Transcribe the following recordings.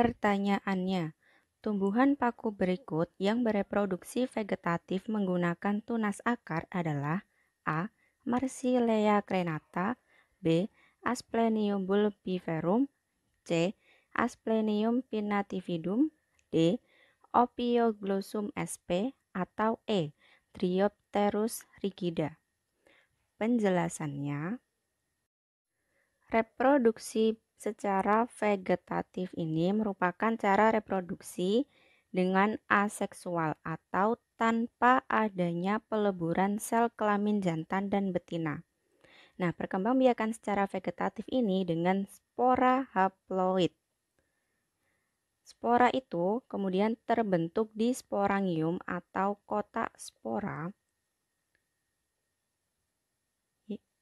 Pertanyaannya, tumbuhan paku berikut yang bereproduksi vegetatif menggunakan tunas akar adalah A. Marsilea crenata B. Asplenium bulbiferum C. Asplenium pinnatifidum D. Opioglossum sp atau E. Triopterus rigida. Penjelasannya Reproduksi secara vegetatif ini merupakan cara reproduksi dengan aseksual atau tanpa adanya peleburan sel kelamin jantan dan betina. Nah, perkembangbiakan secara vegetatif ini dengan spora haploid. Spora itu kemudian terbentuk di sporangium atau kotak spora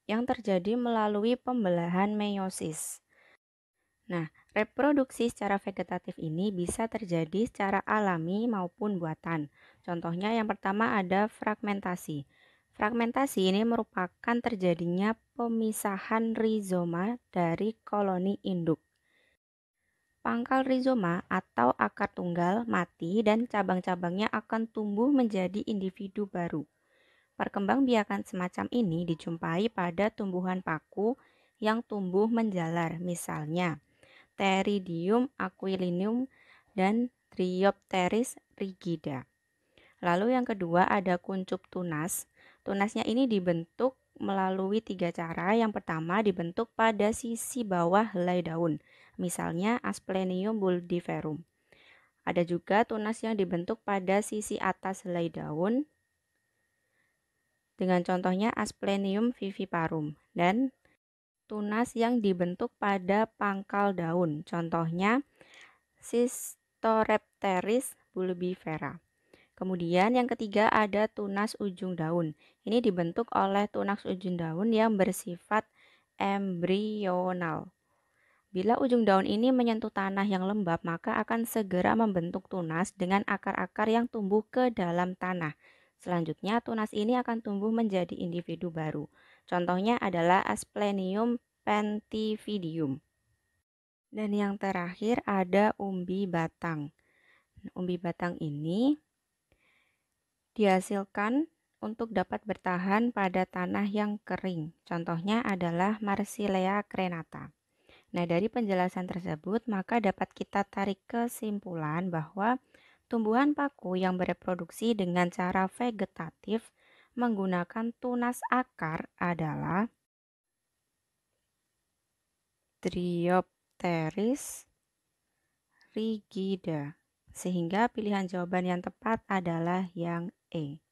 yang terjadi melalui pembelahan meiosis. Nah, reproduksi secara vegetatif ini bisa terjadi secara alami maupun buatan. Contohnya yang pertama ada fragmentasi. Fragmentasi ini merupakan terjadinya pemisahan rizoma dari koloni induk. Pangkal rizoma atau akar tunggal mati dan cabang-cabangnya akan tumbuh menjadi individu baru. Perkembangbiakan semacam ini dijumpai pada tumbuhan paku yang tumbuh menjalar, misalnya Pteridium aquilinum dan Triopteris rigida. Lalu yang kedua ada kuncup tunas. Tunasnya ini dibentuk melalui tiga cara. Yang pertama dibentuk pada sisi bawah helai daun, misalnya Asplenium buldiferum. Ada juga tunas yang dibentuk pada sisi atas helai daun, dengan contohnya Asplenium viviparum dan tunas yang dibentuk pada pangkal daun. Contohnya Sistrorepteris bulbifera. Kemudian yang ketiga ada tunas ujung daun. Ini dibentuk oleh tunas ujung daun yang bersifat embrional. Bila ujung daun ini menyentuh tanah yang lembab, maka akan segera membentuk tunas dengan akar-akar yang tumbuh ke dalam tanah. Selanjutnya, tunas ini akan tumbuh menjadi individu baru. Contohnya adalah Asplenium pentividium. Dan yang terakhir ada umbi batang. Umbi batang ini dihasilkan untuk dapat bertahan pada tanah yang kering. Contohnya adalah Marsilea crenata. Nah, dari penjelasan tersebut, maka dapat kita tarik kesimpulan bahwa tumbuhan paku yang bereproduksi dengan cara vegetatif menggunakan tunas akar adalah Triopteris rigida. Sehingga pilihan jawaban yang tepat adalah yang E.